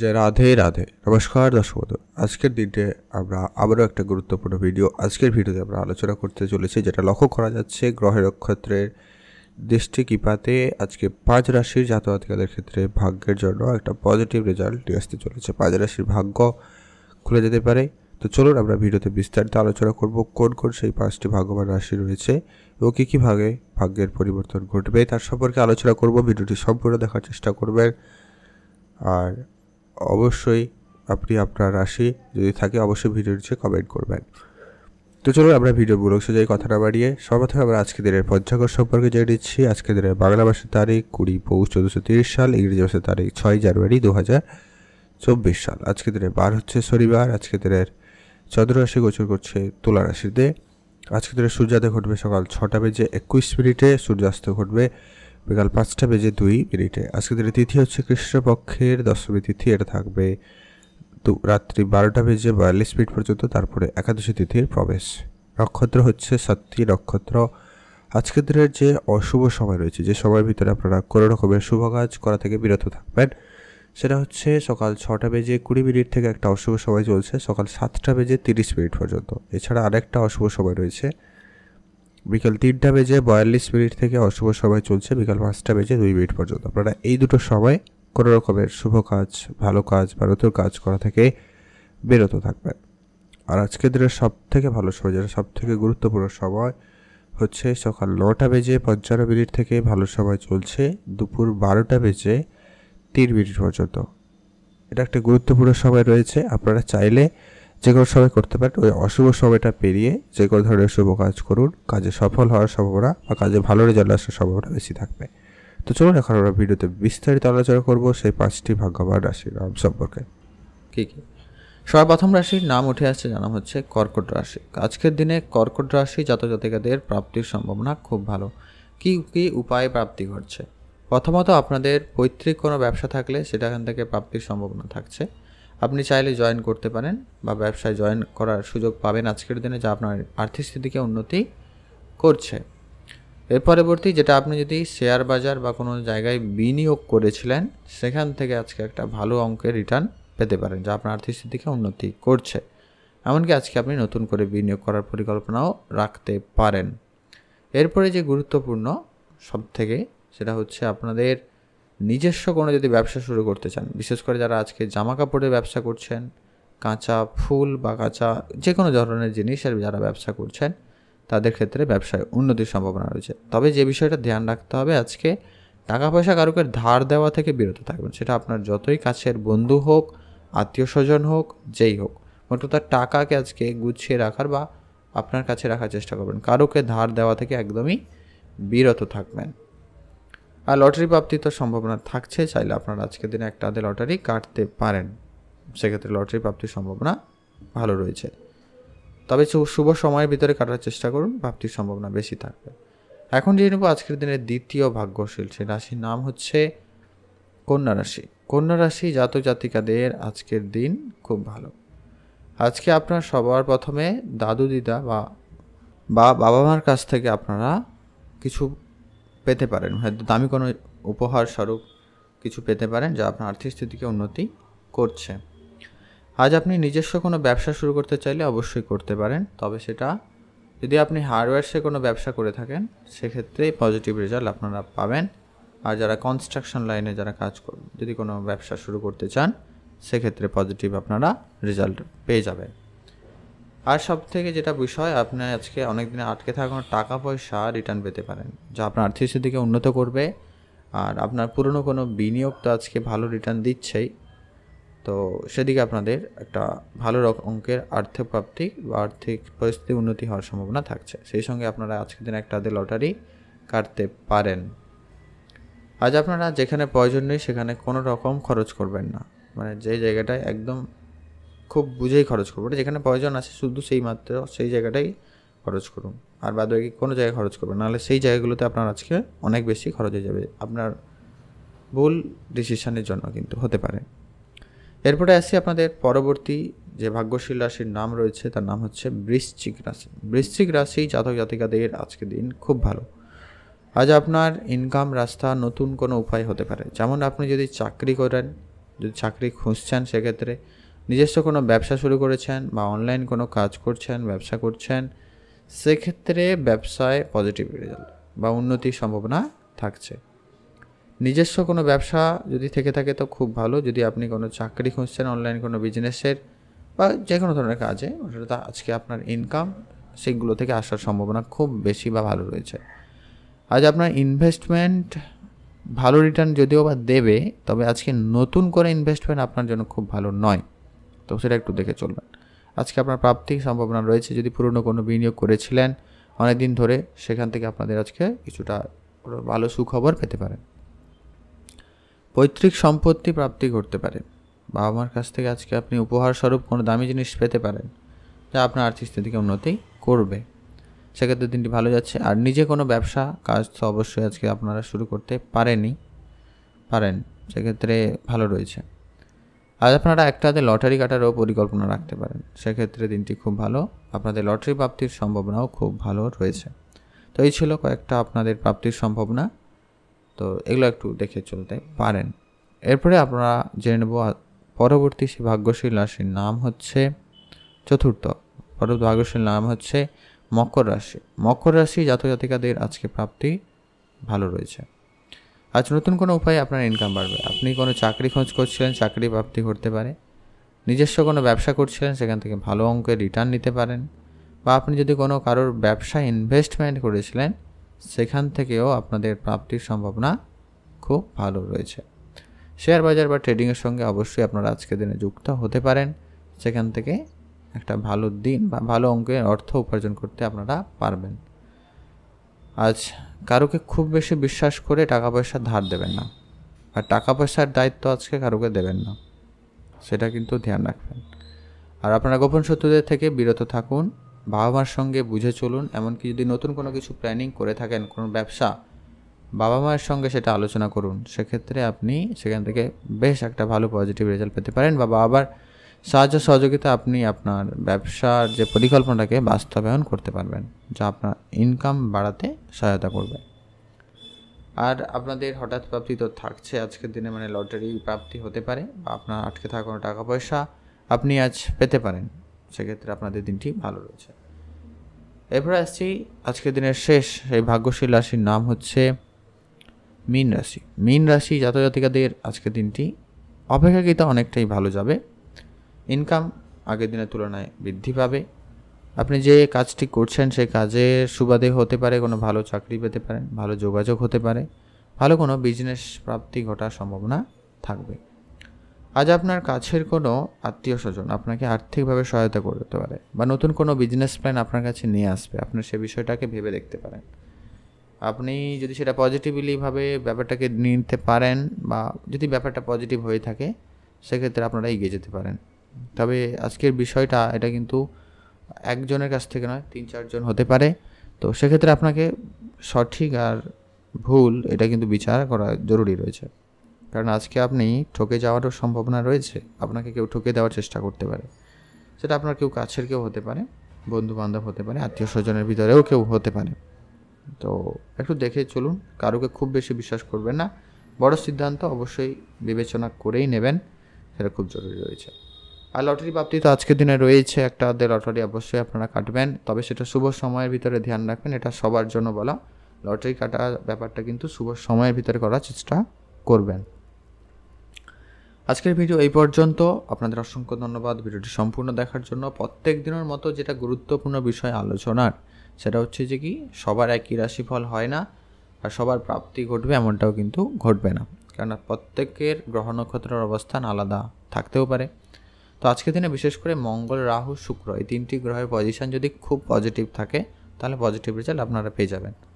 যে রাধে রাধে নমস্কার দর্শক বন্ধু আজকের দিনটে আমরা আবারও একটা গুরুত্বপূর্ণ ভিডিও আজকের ভিডিওতে আমরা আলোচনা করতে চলেছি যেটা লক্ষ্য করা যাচ্ছে গ্রহের নক্ষত্রের দৃষ্টি কিপাতে আজকে পাঁচ রাশির জাতকাতিকাদের ক্ষেত্রে ভাগ্যের জন্য একটা পজিটিভ রেজাল্ট নিয়ে আসতে চলেছে পাঁচ রাশির ভাগ্য খুলে যেতে পারে তো চলুন আমরা ভিডিওতে বিস্তারিত আলোচনা করব কোন কোন সেই পাঁচটি ভাগ্যবান রাশি রয়েছে এবং কী কী ভাগে ভাগ্যের পরিবর্তন ঘটবে তার সম্পর্কে আলোচনা করব ভিডিওটি সম্পূর্ণ দেখার চেষ্টা করবেন আর অবশ্যই আপনি আপনার রাশি যদি থাকে অবশ্যই ভিডিওর নিচে কমেন্ট করবেন তো চলুন আমরা ভিডিও ব্লগ সোজাই কথাটা না বাড়িয়ে সর্বপ্রথমে আমরা আজকে দিনের পঞ্চাগর সম্পর্কে জেনে নিচ্ছি আজকে দিনের বাংলা মাসের তারিখ কুড়ি পৌষ চোদ্দোশো তিরিশ সাল ইংরেজি মাসের তারিখ ছয় জানুয়ারি দু হাজার চব্বিশ সাল আজকে দিনের বার হচ্ছে শনিবার আজকে দিনের চন্দ্র গোচর করছে তুলা রাশিতে আজকে দিনের সূর্যাদয় ঘটবে সকাল ছটা বেজে একুশ মিনিটে সূর্যাস্ত ঘটবে বিকাল পাঁচটা বেজে দুই মিনিটে আজকে দিনের তিথি হচ্ছে কৃষ্ণপক্ষের দশমী তিথি এটা থাকবে তো রাত্রি বারোটা বেজে বয়াল্লিশ মিনিট পর্যন্ত তারপরে একাদশী তিথির প্রবেশ নক্ষত্র হচ্ছে সাতটি নক্ষত্র আজকের দিনের যে অশুভ সময় রয়েছে যে সময়ের ভিতরে আপনারা কোনো রকমের শুভ কাজ করা থেকে বিরত থাকবেন সেটা হচ্ছে সকাল ছটা বেজে কুড়ি মিনিট থেকে একটা অশুভ সময় চলছে সকাল সাতটা বেজে তিরিশ মিনিট পর্যন্ত এছাড়া আরেকটা অশুভ সময় রয়েছে বিকাল তিনটা বেজে বয়াল্লিশ মিনিট থেকে অশুভ সময় চলছে বিকাল পাঁচটা বেজে দুই মিনিট পর্যন্ত আপনারা এই দুটো সময় কোনো রকমের শুভ কাজ ভালো কাজ বা নতুন কাজ করা থেকে বিরত থাকবেন আর আজকের দিনের সব থেকে ভালো সময় যেটা সব থেকে গুরুত্বপূর্ণ সময় হচ্ছে সকাল নটা বেজে পঞ্চান্ন মিনিট থেকে ভালো সময় চলছে দুপুর বারোটা বেজে তিন মিনিট পর্যন্ত এটা একটা গুরুত্বপূর্ণ সময় রয়েছে আপনারা চাইলে যে কোনো সময় করতে পারেন ওই অশুভ সময়টা পেরিয়ে যে কোনো ধরনের শুভ কাজ করুন কাজে সফল হওয়ার সম্ভাবনা বা কাজে ভালো রেজাল্ট আসার সম্ভাবনা বেশি থাকবে তো চলুন এখন আমরা ভিডিওতে বিস্তারিত আলোচনা করব সেই পাঁচটি ভাগ্যবান রাশির নাম সম্পর্কে কী কী প্রথম রাশির নাম উঠে আসছে জানা হচ্ছে কর্কট রাশি আজকের দিনে কর্কট রাশি জাতজাতিকাদের প্রাপ্তির সম্ভাবনা খুব ভালো কি কি উপায়ে প্রাপ্তি ঘটছে প্রথমত আপনাদের পৈতৃক কোনো ব্যবসা থাকলে সেটা এখান থেকে প্রাপ্তির সম্ভাবনা থাকছে আপনি চাইলে জয়েন করতে পারেন বা ব্যবসায় জয়েন করার সুযোগ পাবেন আজকের দিনে যা আপনার আর্থিক স্থিতিকে উন্নতি করছে এর পরবর্তী যেটা আপনি যদি শেয়ার বাজার বা কোনো জায়গায় বিনিয়োগ করেছিলেন সেখান থেকে আজকে একটা ভালো অঙ্কের রিটার্ন পেতে পারেন যা আপনার আর্থিক স্থিতিকে উন্নতি করছে এমনকি আজকে আপনি নতুন করে বিনিয়োগ করার পরিকল্পনাও রাখতে পারেন এরপরে যে গুরুত্বপূর্ণ সব থেকে সেটা হচ্ছে আপনাদের নিজস্ব কোনো যদি ব্যবসা শুরু করতে চান বিশেষ করে যারা আজকে জামা কাপড়ের ব্যবসা করছেন কাঁচা ফুল বা কাঁচা যে কোনো ধরনের জিনিসের যারা ব্যবসা করছেন তাদের ক্ষেত্রে ব্যবসায় উন্নতির সম্ভাবনা রয়েছে তবে যে বিষয়টা ধ্যান রাখতে হবে আজকে টাকা পয়সা কারুকে ধার দেওয়া থেকে বিরত থাকবেন সেটা আপনার যতই কাছের বন্ধু হোক আত্মীয় স্বজন হোক যেই হোক মোট কথা টাকাকে আজকে গুছিয়ে রাখার বা আপনার কাছে রাখার চেষ্টা করবেন কারুকে ধার দেওয়া থেকে একদমই বিরত থাকবেন আর লটারি প্রাপ্তি তো সম্ভাবনা থাকছে চাইলে আপনারা আজকের দিনে একটা আধে লটারি কাটতে পারেন সেক্ষেত্রে লটারি প্রাপ্তির সম্ভাবনা ভালো রয়েছে তবে শুভ সময়ের ভিতরে কাটার চেষ্টা করুন প্রাপ্তির সম্ভাবনা বেশি থাকবে এখন জেনে নেবো আজকের দিনের দ্বিতীয় ভাগ্যশীল সে রাশির নাম হচ্ছে কন্যা রাশি কন্যা রাশি জাতক জাতিকাদের আজকের দিন খুব ভালো আজকে আপনার সবার প্রথমে দাদু দিদা বা বাবা মার কাছ থেকে আপনারা কিছু পেতে পারেন হয়তো দামি কোনো উপহার স্বরূপ কিছু পেতে পারেন যা আপনার আর্থিক স্থিতিকে উন্নতি করছে আজ আপনি নিজস্ব কোনো ব্যবসা শুরু করতে চাইলে অবশ্যই করতে পারেন তবে সেটা যদি আপনি হার্ডওয়্যারসে কোনো ব্যবসা করে থাকেন সেক্ষেত্রে পজিটিভ রেজাল্ট আপনারা পাবেন আর যারা কনস্ট্রাকশন লাইনে যারা কাজ যদি কোনো ব্যবসা শুরু করতে চান সেক্ষেত্রে পজিটিভ আপনারা রেজাল্ট পেয়ে যাবেন আর সব থেকে যেটা বিষয় আপনি আজকে অনেক দিনে আটকে থাকা টাকা পয়সা রিটার্ন পেতে পারেন যা আপনার আর্থিক স্থিতিকে উন্নত করবে আর আপনার পুরনো কোনো বিনিয়োগ তো আজকে ভালো রিটার্ন দিচ্ছেই তো সেদিকে আপনাদের একটা ভালো অঙ্কের আর্থিক প্রাপ্তি বা আর্থিক পরিস্থিতি উন্নতি হওয়ার সম্ভাবনা থাকছে সেই সঙ্গে আপনারা আজকের দিন একটা লটারি কাটতে পারেন আজ আপনারা যেখানে প্রয়োজন নেই সেখানে কোনো রকম খরচ করবেন না মানে যে জায়গাটায় একদম খুব বুঝেই খরচ করবো ওটা যেখানে প্রয়োজন আছে শুধু সেই মাত্র সেই জায়গাটাই খরচ করুন আর বাদ বাকি কোনো জায়গায় খরচ করবেন নাহলে সেই জায়গাগুলোতে আপনার আজকে অনেক বেশি খরচ হয়ে যাবে আপনার ভুল ডিসিশনের জন্য কিন্তু হতে পারে এরপরে আসি আপনাদের পরবর্তী যে ভাগ্যশীল রাশির নাম রয়েছে তার নাম হচ্ছে বৃশ্চিক রাশি বৃশ্চিক রাশি জাতক জাতিকাদের আজকে দিন খুব ভালো আজ আপনার ইনকাম রাস্তা নতুন কোনো উপায় হতে পারে যেমন আপনি যদি চাকরি করেন যদি চাকরি খুঁজছেন সেক্ষেত্রে নিজস্ব কোনো ব্যবসা শুরু করেছেন বা অনলাইন কোনো কাজ করছেন ব্যবসা করছেন সেক্ষেত্রে ব্যবসায় পজিটিভ রেজাল্ট বা উন্নতির সম্ভাবনা থাকছে নিজস্ব কোনো ব্যবসা যদি থেকে থাকে তো খুব ভালো যদি আপনি কোনো চাকরি খুঁজছেন অনলাইন কোনো বিজনেসের বা যে কোনো ধরনের কাজে ওটা আজকে আপনার ইনকাম সেগুলো থেকে আসার সম্ভাবনা খুব বেশি বা ভালো রয়েছে আজ আপনার ইনভেস্টমেন্ট ভালো রিটার্ন যদিও বা দেবে তবে আজকে নতুন করে ইনভেস্টমেন্ট আপনার জন্য খুব ভালো নয় তো সেটা একটু দেখে চলবেন আজকে আপনার প্রাপ্তির সম্ভাবনা রয়েছে যদি পুরনো কোনো বিনিয়োগ করেছিলেন অনেক দিন ধরে সেখান থেকে আপনাদের আজকে কিছুটা ভালো সুখবর পেতে পারেন পৈতৃক সম্পত্তি প্রাপ্তি করতে পারেন বাবা মার কাছ থেকে আজকে আপনি উপহার স্বরূপ কোনো দামি জিনিস পেতে পারেন যা আপনার আর্থিক স্থিতিকে উন্নতি করবে সেক্ষেত্রে দিনটি ভালো যাচ্ছে আর নিজে কোনো ব্যবসা কাজ তো অবশ্যই আজকে আপনারা শুরু করতে পারেনি পারেন সেক্ষেত্রে ভালো রয়েছে আজ আপনারা একটা হাতে লটারি কাটারও পরিকল্পনা রাখতে পারেন সেক্ষেত্রে দিনটি খুব ভালো আপনাদের লটারি প্রাপ্তির সম্ভাবনাও খুব ভালো রয়েছে তো এই ছিল কয়েকটা আপনাদের প্রাপ্তির সম্ভাবনা তো এগুলো একটু দেখে চলতে পারেন এরপরে আমরা জেনে নেব পরবর্তী সে ভাগ্যশীল রাশির নাম হচ্ছে চতুর্থ পরবর্তী ভাগ্যশীল নাম হচ্ছে মকর রাশি মকর রাশি জাতক জাতিকাদের আজকে প্রাপ্তি ভালো রয়েছে আজ নতুন কোনো উপায়ে আপনার ইনকাম বাড়বে আপনি কোনো চাকরি খোঁজ করছিলেন চাকরি প্রাপ্তি করতে পারে নিজস্ব কোনো ব্যবসা করছিলেন সেখান থেকে ভালো অঙ্কের রিটার্ন নিতে পারেন বা আপনি যদি কোনো কারোর ব্যবসা ইনভেস্টমেন্ট করেছিলেন সেখান থেকেও আপনাদের প্রাপ্তির সম্ভাবনা খুব ভালো রয়েছে শেয়ার বাজার বা ট্রেডিংয়ের সঙ্গে অবশ্যই আপনারা আজকের দিনে যুক্ত হতে পারেন সেখান থেকে একটা ভালো দিন বা ভালো অঙ্কের অর্থ উপার্জন করতে আপনারা পারবেন আজ কারোকে খুব বেশি বিশ্বাস করে টাকা পয়সা ধার দেবেন না আর টাকা পয়সার দায়িত্ব আজকে কারোকে দেবেন না সেটা কিন্তু ধ্যান রাখবেন আর আপনারা গোপন শত্রুদের থেকে বিরত থাকুন বাবা মার সঙ্গে বুঝে চলুন এমনকি যদি নতুন কোনো কিছু প্ল্যানিং করে থাকেন কোনো ব্যবসা বাবা মায়ের সঙ্গে সেটা আলোচনা করুন সেক্ষেত্রে আপনি সেখান থেকে বেশ একটা ভালো পজিটিভ রেজাল্ট পেতে পারেন বা বাবার সাহায্য সহযোগিতা আপনি আপনার ব্যবসার যে পরিকল্পনাটাকে বাস্তবায়ন করতে পারবেন যা আপনার ইনকাম বাড়াতে সহায়তা করবে আর আপনাদের হঠাৎ প্রাপ্তি তো থাকছে আজকের দিনে মানে লটারি প্রাপ্তি হতে পারে বা আপনার আটকে থাকা কোনো টাকা পয়সা আপনি আজ পেতে পারেন সেক্ষেত্রে আপনাদের দিনটি ভালো রয়েছে এরপরে আসছি আজকের দিনের শেষ এই ভাগ্যশীল রাশির নাম হচ্ছে মীন রাশি মীন রাশি জাতজাতিকাদের আজকের দিনটি অপেক্ষাকৃত অনেকটাই ভালো যাবে ইনকাম আগের দিনের তুলনায় বৃদ্ধি পাবে আপনি যে কাজটি করছেন সেই কাজের সুবাদে হতে পারে কোনো ভালো চাকরি পেতে পারেন ভালো যোগাযোগ হতে পারে ভালো কোনো বিজনেস প্রাপ্তি ঘটার সম্ভাবনা থাকবে আজ আপনার কাছের কোনো আত্মীয় স্বজন আপনাকে আর্থিকভাবে সহায়তা করতে পারে বা নতুন কোনো বিজনেস প্ল্যান আপনার কাছে নিয়ে আসবে আপনার সে বিষয়টাকে ভেবে দেখতে পারেন আপনি যদি সেটা পজিটিভলিভাবে ব্যাপারটাকে নিতে পারেন বা যদি ব্যাপারটা পজিটিভ হয়ে থাকে সেক্ষেত্রে আপনারা এগিয়ে যেতে পারেন তবে আজকের বিষয়টা এটা কিন্তু একজনের কাছ থেকে নয় তিন চারজন হতে পারে তো সেক্ষেত্রে আপনাকে সঠিক আর ভুল এটা কিন্তু বিচার করা জরুরি রয়েছে কারণ আজকে আপনি ঠকে যাওয়ারও সম্ভাবনা রয়েছে আপনাকে কেউ ঠকে দেওয়ার চেষ্টা করতে পারে সেটা আপনার কেউ কাছের কেউ হতে পারে বন্ধু বান্ধব হতে পারে আত্মীয় স্বজনের ভিতরেও কেউ হতে পারে তো একটু দেখে চলুন কারোকে খুব বেশি বিশ্বাস করবেন না বড় সিদ্ধান্ত অবশ্যই বিবেচনা করেই নেবেন সেটা খুব জরুরি রয়েছে আর লটারি প্রাপ্তি তো আজকের দিনে রয়েছে একটা আধে লটারি অবশ্যই আপনারা কাটবেন তবে সেটা শুভ সময়ের ভিতরে ধ্যান রাখবেন এটা সবার জন্য বলা লটারি কাটা ব্যাপারটা কিন্তু শুভ সময়ের ভিতরে করার চেষ্টা করবেন আজকের ভিডিও এই পর্যন্ত আপনাদের অসংখ্য ধন্যবাদ ভিডিওটি সম্পূর্ণ দেখার জন্য প্রত্যেক দিনের মতো যেটা গুরুত্বপূর্ণ বিষয় আলোচনার সেটা হচ্ছে যে কি সবার একই রাশিফল হয় না আর সবার প্রাপ্তি ঘটবে এমনটাও কিন্তু ঘটবে না কেননা প্রত্যেকের গ্রহ নক্ষত্রের অবস্থান আলাদা থাকতেও পারে তো আজকের দিনে বিশেষ করে মঙ্গল রাহু শুক্র এই তিনটি গ্রহের পজিশান যদি খুব পজিটিভ থাকে তাহলে পজিটিভ রেজাল্ট আপনারা পেয়ে যাবেন